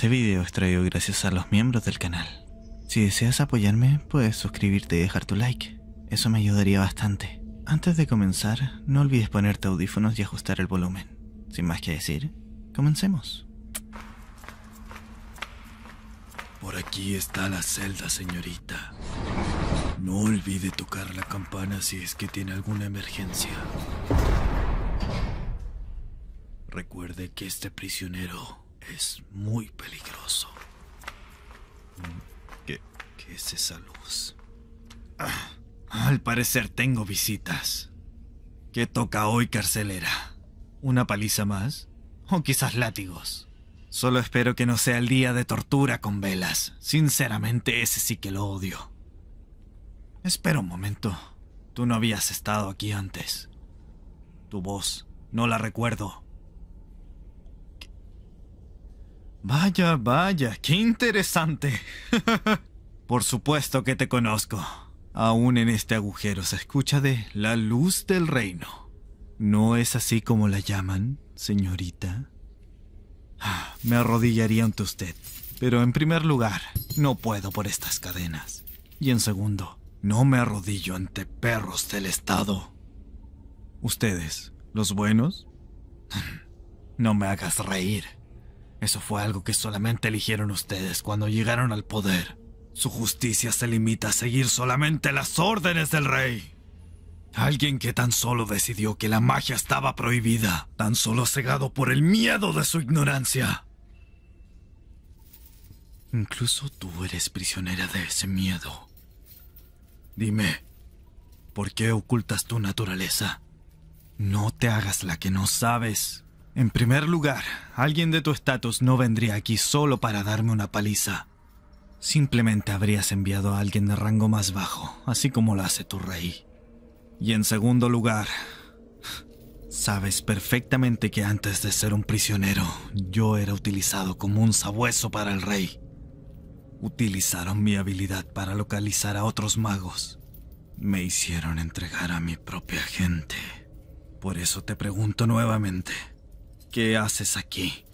Este video es traído gracias a los miembros del canal. Si deseas apoyarme, puedes suscribirte y dejar tu like. Eso me ayudaría bastante. Antes de comenzar, no olvides ponerte audífonos y ajustar el volumen. Sin más que decir, comencemos. Por aquí está la celda, señorita. No olvide tocar la campana si es que tiene alguna emergencia. Recuerde que este prisionero es muy peligroso. ¿Qué, es esa luz? al parecer tengo visitas. ¿Qué toca hoy, carcelera? ¿Una paliza más? ¿O quizás látigos? Solo espero que no sea el día de tortura con velas. Sinceramente, ese sí que lo odio. Espera un momento. Tú no habías estado aquí antes. Tu voz, no la recuerdo. Vaya, vaya, qué interesante. Por supuesto que te conozco. Aún en este agujero se escucha de la luz del reino. ¿No es así como la llaman, señorita? Ah, me arrodillaría ante usted, pero en primer lugar, no puedo por estas cadenas. Y en segundo, no me arrodillo ante perros del Estado. Ustedes, los buenos, no me hagas reír. Eso fue algo que solamente eligieron ustedes cuando llegaron al poder. Su justicia se limita a seguir solamente las órdenes del rey. Alguien que tan solo decidió que la magia estaba prohibida, tan solo cegado por el miedo de su ignorancia. Incluso tú eres prisionera de ese miedo. Dime, ¿por qué ocultas tu naturaleza? No te hagas la que no sabes. En primer lugar, alguien de tu estatus no vendría aquí solo para darme una paliza. Simplemente habrías enviado a alguien de rango más bajo, así como lo hace tu rey. Y en segundo lugar, sabes perfectamente que antes de ser un prisionero, yo era utilizado como un sabueso para el rey. Utilizaron mi habilidad para localizar a otros magos. Me hicieron entregar a mi propia gente. Por eso te pregunto nuevamente. ¿Qué haces aquí?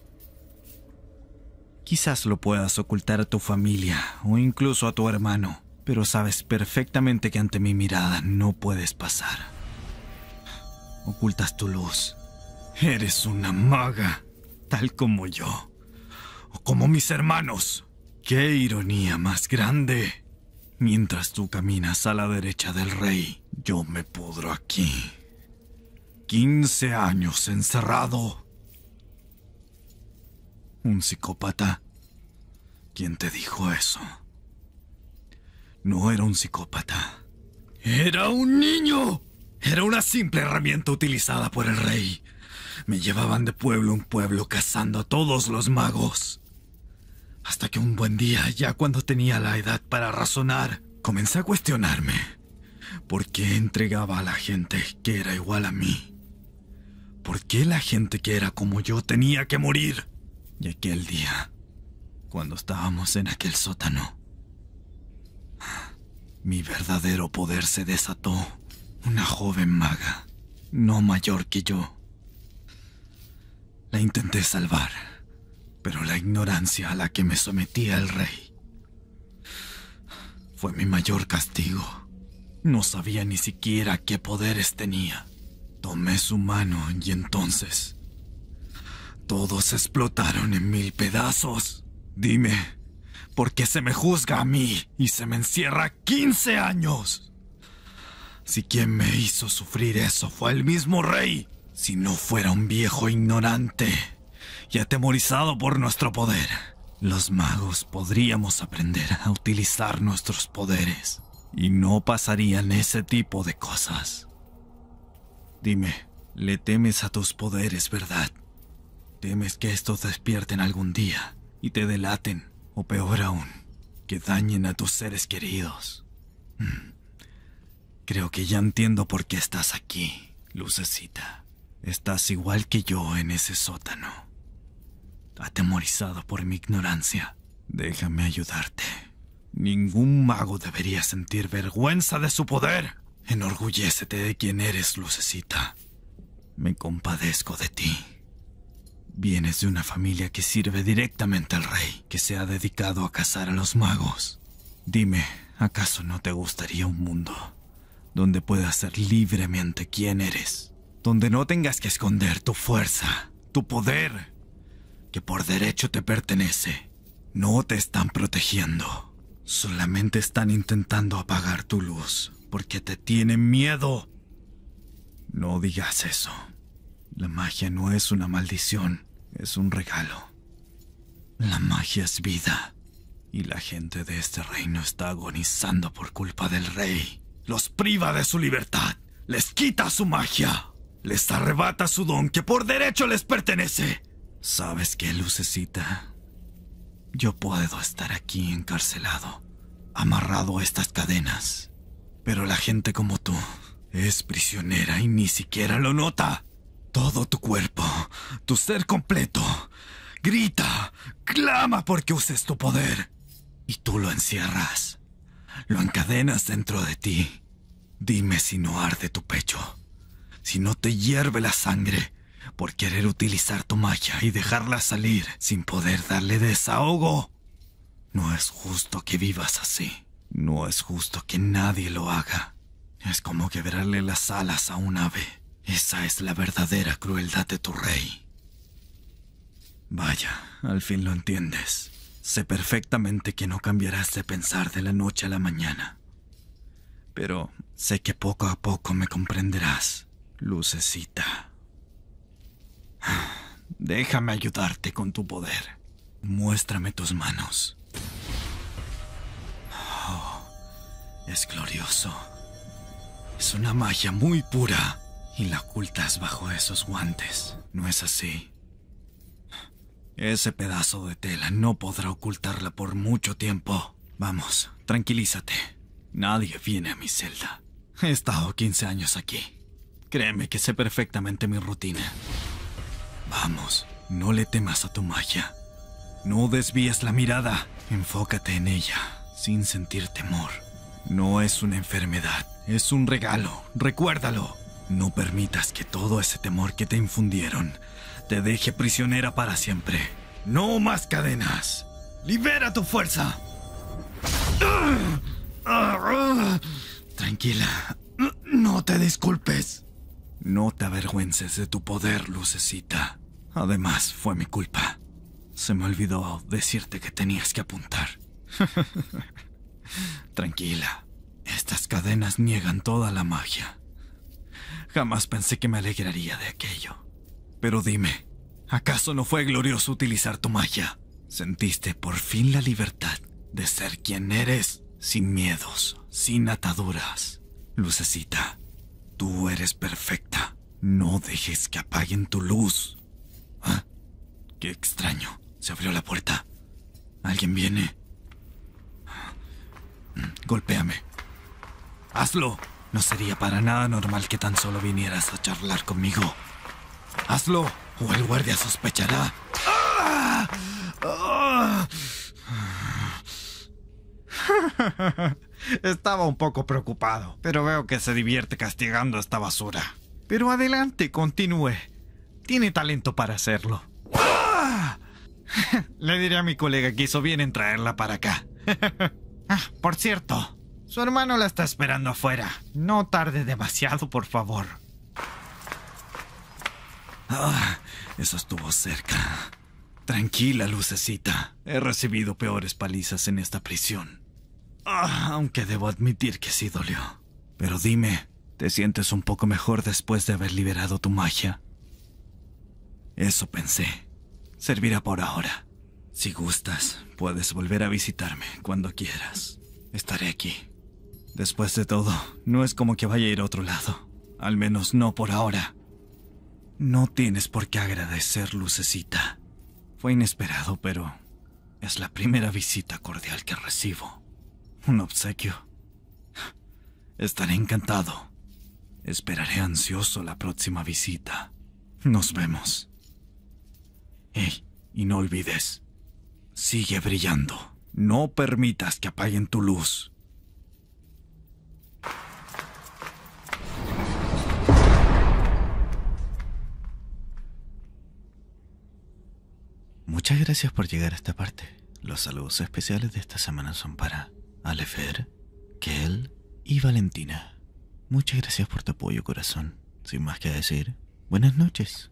Quizás lo puedas ocultar a tu familia o incluso a tu hermano, pero sabes perfectamente que ante mi mirada no puedes pasar. Ocultas tu luz. Eres una maga, tal como yo, o como mis hermanos. ¡Qué ironía más grande! Mientras tú caminas a la derecha del rey, yo me pudro aquí. 15 años encerrado ¿Un psicópata? ¿Quién te dijo eso? No era un psicópata. Era un niño. Era una simple herramienta utilizada por el rey. Me llevaban de pueblo en pueblo cazando a todos los magos. Hasta que un buen día, ya cuando tenía la edad para razonar, comencé a cuestionarme. ¿Por qué entregaba a la gente que era igual a mí? ¿Por qué la gente que era como yo tenía que morir? Y aquel día, cuando estábamos en aquel sótano, mi verdadero poder se desató. Una joven maga, no mayor que yo. La intenté salvar, pero la ignorancia a la que me sometía el rey fue mi mayor castigo. No sabía ni siquiera qué poderes tenía. Tomé su mano y entonces todos explotaron en mil pedazos. Dime, ¿por qué se me juzga a mí y se me encierra 15 años? Si quien me hizo sufrir eso fue el mismo rey, si no fuera un viejo ignorante y atemorizado por nuestro poder, los magos podríamos aprender a utilizar nuestros poderes y no pasarían ese tipo de cosas. Dime, le temes a tus poderes, ¿verdad? Temes que estos despierten algún día y te delaten, o peor aún, que dañen a tus seres queridos. Hmm. Creo que ya entiendo por qué estás aquí, Lucecita. Estás igual que yo en ese sótano. Atemorizado por mi ignorancia, déjame ayudarte. Ningún mago debería sentir vergüenza de su poder. Enorgullécete de quien eres, Lucecita. Me compadezco de ti. Vienes de una familia que sirve directamente al rey, que se ha dedicado a cazar a los magos. Dime, ¿acaso no te gustaría un mundo donde puedas ser libremente quien eres? Donde no tengas que esconder tu fuerza, tu poder, que por derecho te pertenece. No te están protegiendo. Solamente están intentando apagar tu luz porque te tienen miedo. No digas eso. La magia no es una maldición es un regalo. La magia es vida. Y la gente de este reino está agonizando por culpa del rey. Los priva de su libertad. Les quita su magia. Les arrebata su don que por derecho les pertenece. ¿Sabes qué, lucecita? Yo puedo estar aquí encarcelado, amarrado a estas cadenas. Pero la gente como tú es prisionera y ni siquiera lo nota. Todo tu cuerpo, tu ser completo, grita, clama porque uses tu poder. Y tú lo encierras, lo encadenas dentro de ti. Dime si no arde tu pecho, si no te hierve la sangre por querer utilizar tu magia y dejarla salir sin poder darle desahogo. No es justo que vivas así. No es justo que nadie lo haga. Es como quebrarle las alas a un ave. Esa es la verdadera crueldad de tu rey. Vaya, al fin lo entiendes. Sé perfectamente que no cambiarás de pensar de la noche a la mañana. Pero sé que poco a poco me comprenderás, lucecita. Déjame ayudarte con tu poder. Muéstrame tus manos. Oh, es glorioso. Es una magia muy pura. Y la ocultas bajo esos guantes, ¿no es así? Ese pedazo de tela no podrá ocultarla por mucho tiempo. Vamos, tranquilízate. Nadie viene a mi celda. He estado 15 años aquí. Créeme que sé perfectamente mi rutina. Vamos, no le temas a tu magia. No desvíes la mirada. Enfócate en ella, sin sentir temor. No es una enfermedad, es un regalo. Recuérdalo. No permitas que todo ese temor que te infundieron te deje prisionera para siempre. No más cadenas. Libera tu fuerza. Tranquila. No te disculpes. No te avergüences de tu poder, lucecita. Además, fue mi culpa. Se me olvidó decirte que tenías que apuntar. Tranquila. Estas cadenas niegan toda la magia. Jamás pensé que me alegraría de aquello. Pero dime, ¿acaso no fue glorioso utilizar tu magia? Sentiste por fin la libertad de ser quien eres, sin miedos, sin ataduras. Lucecita, tú eres perfecta. No dejes que apaguen tu luz. ¿Ah? Qué extraño. Se abrió la puerta. Alguien viene. Mm, golpéame. Hazlo. No sería para nada normal que tan solo vinieras a charlar conmigo. Hazlo, o el guardia sospechará. Estaba un poco preocupado, pero veo que se divierte castigando esta basura. Pero adelante, continúe. Tiene talento para hacerlo. Le diré a mi colega que hizo bien en traerla para acá. Ah, por cierto, su hermano la está esperando afuera. No tarde demasiado, por favor. Ah, eso estuvo cerca. Tranquila, lucecita. He recibido peores palizas en esta prisión. Ah, aunque debo admitir que sí dolió. Pero dime, ¿te sientes un poco mejor después de haber liberado tu magia? Eso pensé. Servirá por ahora. Si gustas, puedes volver a visitarme cuando quieras. Estaré aquí. Después de todo, no es como que vaya a ir a otro lado. Al menos no por ahora. No tienes por qué agradecer, Lucecita. Fue inesperado, pero es la primera visita cordial que recibo. Un obsequio. Estaré encantado. Esperaré ansioso la próxima visita. Nos vemos. y no olvides, sigue brillando. No permitas que apaguen tu luz. Muchas gracias por llegar a esta parte. Los saludos especiales de esta semana son para Alefer, Kel y Valentina. Muchas gracias por tu apoyo, corazón. Sin más que decir, buenas noches.